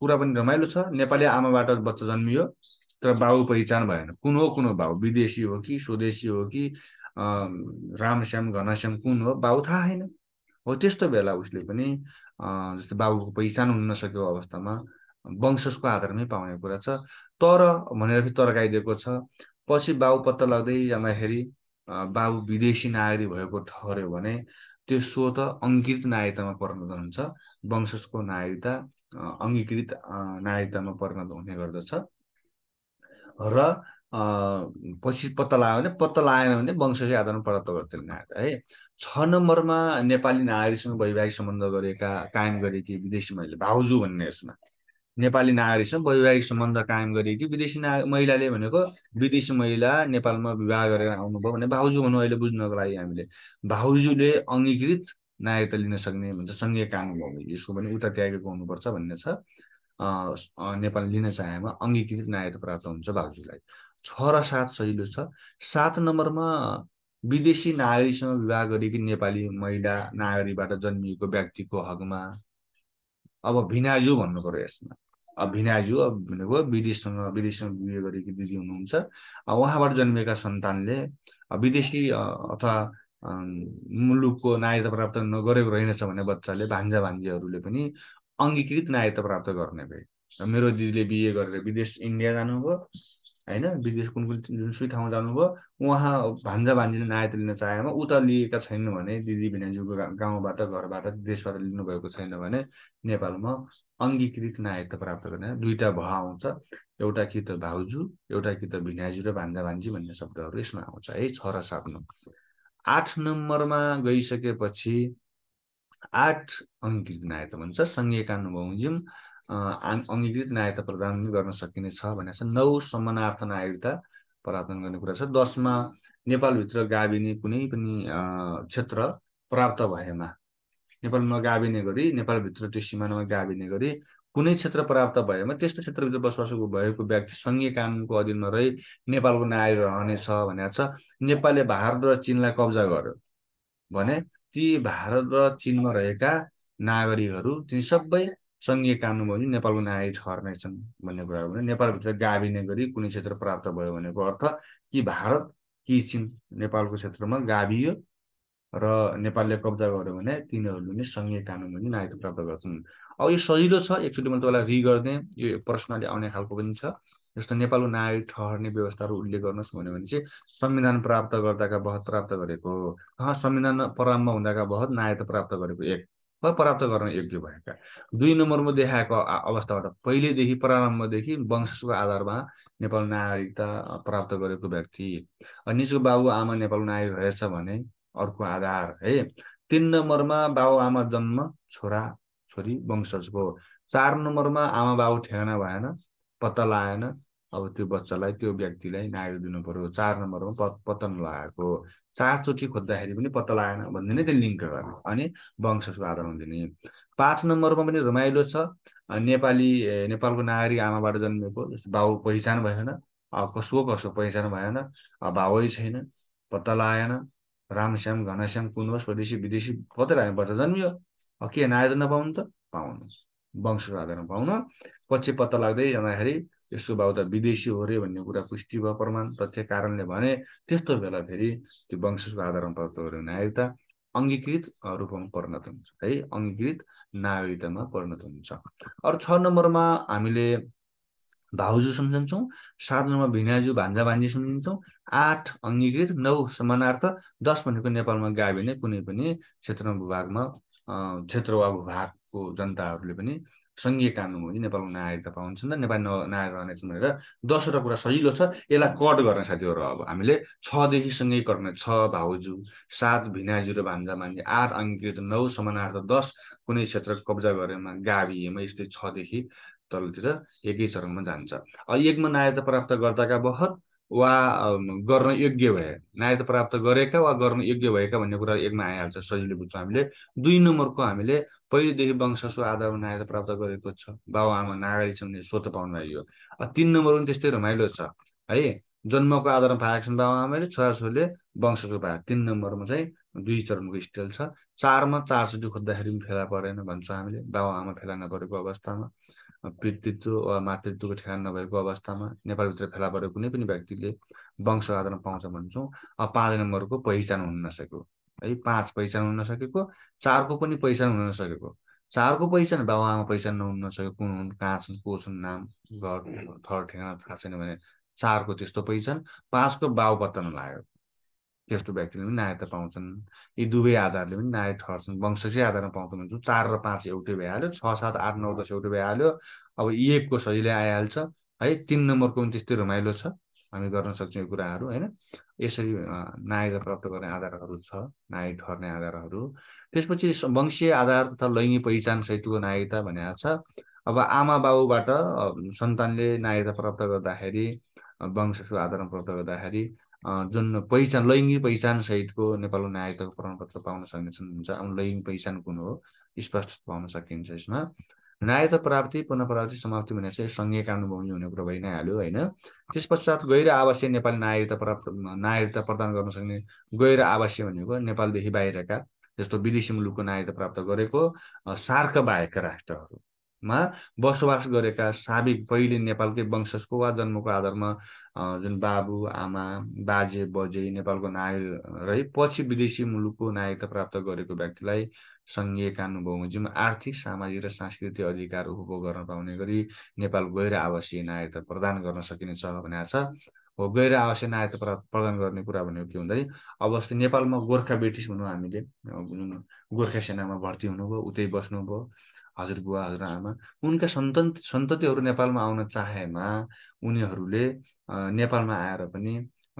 कुरा पनि रमाइलो छ नेपाली आमाबाट बच्चा जन्मियो तर बाबु पहिचान भएन कुन हो कुन हो बाबु विदेशी हो कि स्वदेशी हो कि रामश्याम घनश्याम कुन हो बाबु थाहा होइन हो त्यस्तो बेला उसले पनि जस्तो बाबुको पहिचान हुन नसकेको अवस्थामा वंशजको आधारमै पाउने कुरा छ तर भनेर फेरि तर्काइदिएको छ पछि बाबु पत्ता लाग्दै जाँदाखेरि बाबु विदेशी नागरिक भएको ठहर्यो भने त्यो सो त अङ्कित नागरिकतामा परिणत हुन्छ वंशजको नागरिकता अङ्गीकृत नागरिकतामा परिणत हुने गर्दछ र पछि पत्ता लगायो भने पत्ता लगाएन भने वंशकै आधारमा प्राप्त गर्थ्यो नागरिकता है छ नम्बरमा नेपाली नागरिकसँग वैवाहिक सम्बन्ध गरेका कायम गरेकी विदेशी मैले भाउजू भन्ने यसमा नेपाली नागरिकसँग वैवाहिक सम्बन्ध कायम गरे कि विदेशी ना महिलाले भनेको विदेशी महिला नेपालमा विवाह गरेर आउनुभयो भने भाउजू भनौँ अहिले बुझ्नको लागि हामीले भाउजूले अङ्गीकृत नागरिकता लिन सक्ने भन्छ सङ्घीय कानुन हो यसको पनि उता त्यागेको हुनुपर्छ भन्ने छ नेपाल लिन चाहेमा अङ्गीकृत नागरिकता प्राप्त हुन्छ भाउजूलाई छ र सात सजिलो छ सात नम्बरमा विदेशी नागरिकसँग विवाह गरेकी नेपाली महिला नागरिकबाट जन्मिएको व्यक्तिको हकमा अब भिनाजु भन्नु पऱ्यो यसमा भिनाज्यू भनेको विदेशसँग विदेशसँग बिहे गरेकी दिदी हुनुहुन्छ उहाँबाट जन्मिएका सन्तानले विदेशी अथवा मुलुकको नागरिकता प्राप्त नगरेको रहेनछ भने बच्चाले भान्जा भान्जीहरूले पनि अङ्गीकृत नागरिकता प्राप्त गर्ने भए मेरो दिदीले बिए गरेर विदेश इन्डिया जानुभयो होइन विदेश कुन कुन जुनसुकै ठाउँ जानुभयो उहाँ भान्जा भान्जीले नायत लिन चाहेमा उता लिएका छैन भने दिदी भिनाजुको गाउँबाट घरबाट देशबाट लिनुभएको छैन भने नेपालमा अङ्गीकृत नायत प्राप्त गर्ने दुईवटा भ आउँछ एउटा कि त भाउजू एउटा कि त भिनाजु र भान्जा भान्जी भन्ने शब्दहरू यसमा आउँछ है छ र सात आठ नम्बरमा गइसकेपछि आठ अङ्कित नायत भन्छ कानुन कानुभयो अङ्गीकृत नागरिकता प्रदान गर्न सकिनेछ भनेको छ नौ सम्मानार्थ नागरिकता प्राप्त गर्ने कुरा छ दसमा नेपालभित्र गाभिने कुनै पनि क्षेत्र प्राप्त भएमा नेपालमा गाभिने गरी नेपालभित्र त्यो सिमानामा गाभिने गरी कुनै क्षेत्र प्राप्त भएमा त्यस्तो क्षेत्रभित्र बसोबासो भएको व्यक्ति सङ्घीय कानुनको अधीनमा रही नेपालको नागरिक रहनेछ भनेको छ नेपालले भारत र चिनलाई कब्जा गर्यो भने ती भारत र चिनमा रहेका नागरिकहरू ती सबै सङ्घीय कानुन भन्यो नेपालको न्याय ठहरनेछन् भन्ने कुरा भने नेपालभित्र गाभिने गरी कुनै क्षेत्र प्राप्त भयो भनेको अर्थ कि भारत कि चिन नेपालको क्षेत्रमा गाभियो र नेपालले कब्जा गर्यो भने तिनीहरूले नै सङ्घीय कानुन पनि नागरिकता प्राप्त गर्छन् अब यो सजिलो छ एकचोटि मैले तपाईँलाई रि गर्ने यो प्रश्नले आउने खालको पनि छ जस्तो नेपालको नागरिक ठहरने व्यवस्थाहरू उल्लेख गर्नुहोस् भन्यो भने चाहिँ संविधान प्राप्त गर्दाका बहत प्राप्त गरेको संविधान प्रारम्भ हुँदाका बहत नायता प्राप्त गरेको एक वा प्राप्त गर्न योग्य भएका दुई नम्बरमा देखाएको अवस्थाबाट पहिलेदेखि प्रारम्भदेखि वंशजको आधारमा नेपाल नागरिकता प्राप्त गरेको व्यक्ति निजको आमा नेपाल नागरिक रहेछ भने अर्को आधार है तिन नम्बरमा बाबु आमा जन्म छोरा छोरी वंशजको चार नम्बरमा आमा बाबु ठेगाना भएन पत्ता लाएन अब त्यो बच्चालाई त्यो व्यक्तिलाई नागरिक दिनु पर्यो चार नम्बरमा प पत्ता नलाएको चारचोटि खोज्दाखेरि पनि पत्ता लागेन भनिदिने नै त्यो लिङ्क गर्ने अनि वंशजको आधारमा दिने पाँच नम्बरमा पनि रमाइलो छ नेपाली नेपालको नागरिक आमाबाट जन्मिएको बाबु पहिचान भएन कसो कसो पहिचान भएन बाबै छैन पत्ता लागेन रामश्याम घनश्याम कुन हो स्वदेशी विदेशी पत्ता लाग्ने बच्चा जन्मियो के नागरिक नपाउनु त पाउनु वंशको आधारमा पाउन पछि पत्ता लाग्दै जाँदाखेरि यसको बाबुदा विदेशी हो रे भन्ने कुरा पुष्टि भयो प्रमाण तथ्य कारणले भने त्यस्तो बेला फेरि त्यो वंशजको आधारमा प्राप्त गरेको नागरिकता अङ्गीकृत रूपमा परिणत हुन्छ है अङ्गीकृत नागरिकतामा परिणत हुन्छ अरू छ नम्बरमा हामीले भाउजू सम्झन्छौँ सात नम्बरमा भिनाजु भान्जा भान्जी सम्झन्छौँ आठ अङ्गीकृत नौ समानार्थ दस भनेको नेपालमा गाविने कुनै पनि क्षेत्रमा भूभागमा क्षेत्र वा भूभागको जनताहरूले पनि सङ्घीय कानुन हो कि नेपालमा नागरिकता पाउनुहुन्छ नेपाली नागरिक रहनेछन् भनेर दसवटा कुरा सजिलो छ यसलाई कट गर्ने साथीहरू अब हामीले छदेखि सँगै कट छ भाउजू सात भिनाजु र भान्जा मान्छे आठ अङ्कित नौ समानार्थ दस कुनै क्षेत्र कब्जा गरेमा गाभिएमा यस्तै छदेखि तलतिर एकै चरणमा जान्छ एकमा नागरिकता प्राप्त गर्दाका बहत वा गर्न योग्य भए नायता प्राप्त गरेका वा गर्न योग्य भएका भन्ने कुरा एकमा आइहाल्छ सजिलो बुझ्छौँ हामीले दुई नम्बरको हामीले पहिलेदेखि वंशस्व आधारमा नायता प्राप्त गरेको छ बाबुआमा नागरिक छन् भने स्वत पाउनु यो तिन नम्बर पनि त्यस्तै रमाइलो छ है जन्मको आधारमा पाएका छन् बाबुआमाले आमाले छोराछोरीले वंशस्व पाएको तिन नम्बरमा चाहिँ दुई चरणको स्टेल छ चारमा चारचोटि खोज्दाखेरि पनि फेला परेन भन्छौँ हामीले बाबुआमा फेला नपरेको अवस्थामा पितृत्व वा मातृत्वको ठेगाना नभएको अवस्थामा नेपालभित्र फेला परेको कुनै पनि व्यक्तिले वंश आधार पाउँछ भन्छौँ पाँच नम्बरको पहिचान हुन नसकेको है पाँच पहिचान हुन नसकेको चारको पनि पहिचान हुन नसकेको चारको पहिचान बाबा आमा पहिचान नहुन नसकेको कुन हुन् कहाँ छन् को छन् नाम घर थर ठेगाना थाहा छैन भने चारको त्यस्तो पहिचान पाँचको बाउ पत्ता नलागेको त्यस्तो व्यक्तिले पनि नायता पाउँछन् यी दुवै आधारले पनि नायक ठहरछन् वंशकै आधारमा पाउँछन् भन्छु चार र पाँच एउटै भइहाल्यो छ सात आठ नौ दस एउटै भइहाल्यो अब एकको सजिलै आइहाल्छ है तिन नम्बरको पनि त्यस्तै रमाइलो छ हामी गर्न सक्छौँ यो कुराहरू होइन यसरी नायिका प्राप्त गर्ने आधारहरू छ नायक ठहरने आधारहरू त्यसपछि वंशीय आधार तथा लैङ्गिक पहिचान सहितको नायिकता भनेको छ अब आमा बाबुबाट सन्तानले नायिकता प्राप्त गर्दाखेरि वंशको आधारमा प्राप्त गर्दाखेरि जुन पहिचान लैङ्गिक पहिचानसहितको नेपालको नागरिकताको प्रमाणपत्र पाउन सक्नेछन् हुन्छ लैङ्गिक पहिचान कुन हो स्पष्ट पाउन सकिन्छ यसमा नागरिकता प्राप्ति पुनप्राप्ति समाप्ति भने चाहिँ सङ्घीय कानुन भूमि हुने कुरो भइ नै हाल्यो होइन त्यस पश्चात गैर आवासीय नेपाली नागरिकता प्राप्त नागरिकता प्रदान गर्न सक्ने गैर आवासीय भनेको नेपालदेखि बाहिरका जस्तो विदेशी मुलुकको नागरिकता प्राप्त गरेको सार्क बाहेकका राष्ट्रहरू मा बसोबास गरेका साबिक पहिले नेपालकै वंशजको वा जन्मको आधारमा जुन बाबु आमा बाजे बजे नेपालको नागरिक रहे पछि विदेशी मुलुकको नागरिकता प्राप्त गरेको व्यक्तिलाई सङ्घीय कानुन बमोजिम आर्थिक सामाजिक र सांस्कृतिक अधिकार उपभोग गर्न पाउने गरी नेपाल गैर आवासीय नागरिकता प्रदान गर्न सकिनेछ भनेको छ हो गैर आवासीय नागरिकता प्रदान गर्ने कुरा भनेको के भन्दाखेरि अब जस्तै नेपालमा गोर्खा ब्रिटिस भनौँ हामीले जुन गोर्खा सेनामा भर्ती हुनुभयो उतै बस्नुभयो हजुरबुवा हजुरआमा उनका सन्त सन्ततिहरू नेपालमा आउन चाहेमा उनीहरूले नेपालमा आएर पनि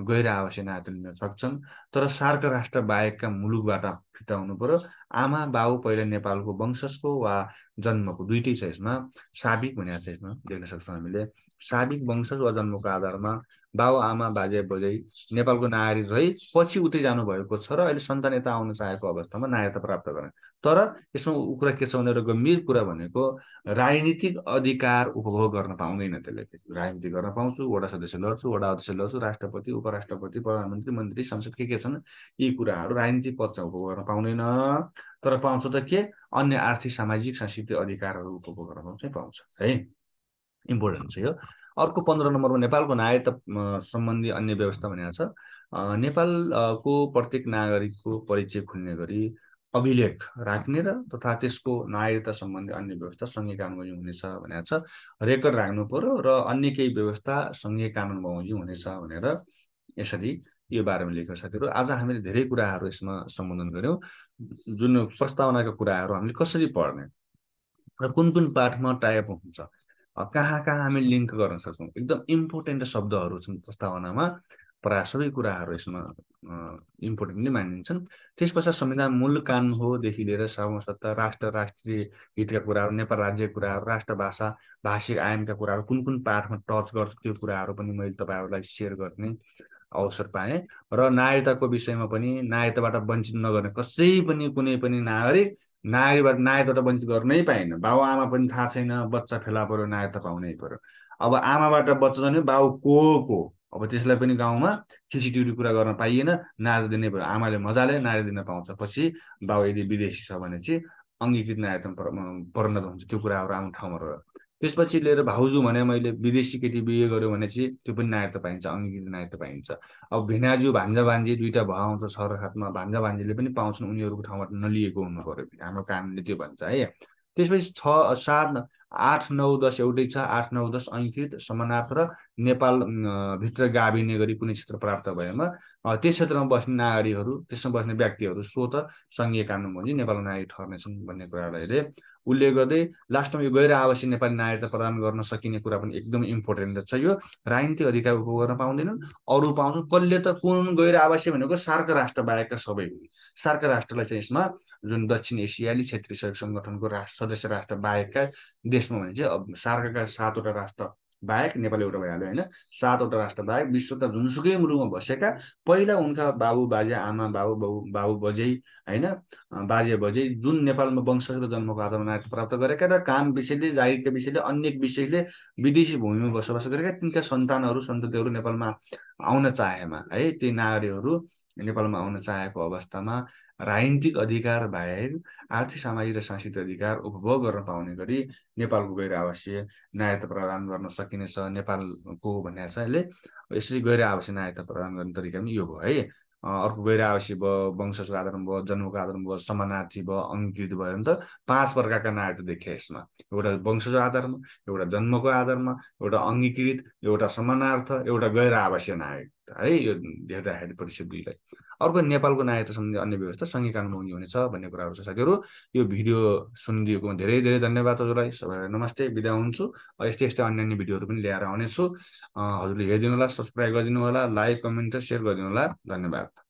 गैर आवासीय नागरिक लिन सक्छन् तर सार्क राष्ट्र बाहेकका मुलुकबाट फिटाउनु पर्यो आमा बाबु पहिला नेपालको वंशजको वा जन्मको दुइटै छ यसमा साबिक भनेको छ यसमा देख्न सक्छौँ हामीले साबिक वंशज वा जन्मको आधारमा बाउ आमा बाजे बोजै नेपालको नागरिक रहे पछि उतै जानुभएको छ र अहिले सन्तान यता आउन चाहेको अवस्थामा नागरिकता प्राप्त गर्ने तर यसमा कुरा के छ भनेर गम्भीर कुरा भनेको राजनीतिक अधिकार उपभोग गर्न पाउँदैन त्यसले राजनीति गर्न पाउँछु वडा सदस्य लड्छु वडा अध्यक्ष लड्छु राष्ट्रपति उपराष्ट्रपति प्रधानमन्त्री मन्त्री संसद के के छन् यी कुराहरू राजनीतिक पदमा उपभोग गर्न पाउँदैन तर पाउँछ त के अन्य आर्थिक सामाजिक सांस्कृतिक अधिकारहरू उपभोग गर्न चाहिँ पाउँछ है इम्पोर्टेन्ट छ यो अर्को पन्ध्र नम्बरमा नेपालको नागरिकता सम्बन्धी अन्य व्यवस्था भनेको छ नेपालको प्रत्येक नागरिकको परिचय खुल्ने गरी अभिलेख राख्ने र तथा त्यसको नागरिकता सम्बन्धी अन्य व्यवस्था सङ्घीय कानुनमा हुनेछ भनेको छ रेकर्ड राख्नु पर्यो र अन्य केही व्यवस्था सङ्घीय कानुनबमोजिम हुनेछ भनेर यसरी यो बारेमा लेखेको साथीहरू आज हामीले धेरै कुराहरू यसमा सम्बोधन गऱ्यौँ जुन प्रस्तावनाका कुराहरू हामीले कसरी पढ्ने र कुन कुन पाठमा टाइप हुन्छ कहाँ कहाँ हामी लिङ्क गर्न सक्छौँ एकदम इम्पोर्टेन्ट शब्दहरू छन् प्रस्तावनामा प्राय सबै कुराहरू यसमा इम्पोर्टेन्ट नै मानिन्छन् त्यस पश्चात संविधान मूल कानुन होदेखि लिएर सत्ता राष्ट्र राष्ट्रिय हितका कुराहरू नेपाल राज्यका कुराहरू राष्ट्र भाषा भाषिक आयामका कुराहरू कुन कुन पाठमा टच गर्छ त्यो कुराहरू पनि मैले तपाईँहरूलाई सेयर गर्ने अवसर पाएँ र नागरिकताको विषयमा पनि नागरिकताबाट वञ्चित नगर्ने कसै पनि कुनै पनि नागरिक नागरिकबाट नागरिकताबाट वञ्चित गर्नै पाएन आमा पनि थाहा छैन बच्चा फेला पऱ्यो नागरिकता पाउनै पऱ्यो अब आमाबाट बच्चा जाने बाउ को को अब त्यसलाई पनि गाउँमा खिचिटिउटी कुरा गर्न पाइएन नागरिक दिने पऱ्यो आमाले मजाले नागरिक दिन पाउँछ पछि बाउ यदि विदेशी छ भने चाहिँ अङ्गीकृत नागरिकता परिणत हुन्छ त्यो कुराहरू आउने ठाउँमा त्यसपछि लिएर भाउजू भने मैले विदेशी केटी बिहे गऱ्यो भने चाहिँ त्यो पनि नायत्व पाइन्छ अङ्ग्रेजी नायकता पाइन्छ अब भिनाजु भान्जा भान्जी दुइटा भयो आउँछ सर हातमा भान्जा भान्जीले पनि पाउँछन् उनीहरूको ठाउँबाट नलिएको हुनु पऱ्यो हाम्रो कानुनले त्यो भन्छ है त्यसपछि छ सात आठ नौ दस एउटै छ आठ नौ दस अङ्कित समानार्थ र नेपाल भित्र गाभिने गरी कुनै क्षेत्र प्राप्त भएमा त्यस क्षेत्रमा बस्ने नागरिकहरू त्यसमा बस्ने व्यक्तिहरू स्वत सङ्घीय कानुन भन्छ नेपाल नागरिक ठहर्नेछन् भन्ने कुरालाई उल्लेख गर्दै लास्टमा यो गैर आवासीय नेपाली नागरिकता प्रदान गर्न सकिने कुरा पनि एकदम इम्पोर्टेन्ट छ यो राजनीतिक अधिकार उपभोग गर्न पाउँदैनन् अरू पाउँछन् कसले त कुन गैर आवासीय भनेको सार्क राष्ट्र बाहेकका सबै हुन् सार्क राष्ट्रलाई चाहिँ यसमा जुन दक्षिण एसियाली क्षेत्रीय सहयोग सङ्गठनको राष्ट्र सदस्य राष्ट्र बाहेकका देशमा भने चाहिँ सार्कका सातवटा राष्ट्र बाहेक नेपाल एउटा भइहाल्यो होइन सातवटा राष्ट्र बाहेक विश्वका जुनसुकै मुलुकमा बसेका पहिला उनका बाबु बाजे आमा बाबु बाबु बाबु बजे होइन बाजे बजे जुन नेपालमा वंशज जन्मको आधारमा प्राप्त गरेका र काम विषयले जागिरका विषयले अन्य विषयले विदेशी भूमिमा बसोबास गरेका तिनका सन्तानहरू सन्ततिहरू नेपालमा आउन चाहेमा है ती नागरिकहरू नेपालमा आउन चाहेको अवस्थामा राजनीतिक अधिकार बाहेक आर्थिक सामाजिक र सांस्कृतिक अधिकार उपभोग गर्न पाउने गरी नेपालको गैर आवासीय नायता प्रदान गर्न सकिनेछ नेपालको भन्ने छ यसले यसरी गैर आवासीय नायता प्रदान गर्ने तरिका पनि यो भयो है अर्को गैर आवासीय भयो वंशजको आधारमा भयो जन्मको आधारमा भयो समानार्थी भयो अङ्कृत भयो भने त पाँच प्रकारका नायता देखियो यसमा एउटा वंशजको आधारमा एउटा जन्मको आधारमा एउटा अङ्गीकृत एउटा समानार्थ एउटा गैर आवासीय नायक है यो हेर्दाखेरि परिषद अर्को नेपालको नागरिकता सम्बन्धी अन्य व्यवस्था सङ्घीय कानुन हुने हुनेछ भन्ने कुराहरू छ साथीहरू यो भिडियो सुनिदिएकोमा धेरै धेरै धन्यवाद हजुरलाई सबैलाई नमस्ते बिदा हुन्छु यस्तै यस्तै अन्य अन्य भिडियोहरू पनि ल्याएर आउनेछु हजुरले हेरिदिनु होला सब्सक्राइब गरिदिनु होला लाइक कमेन्ट र सेयर गरिदिनु होला धन्यवाद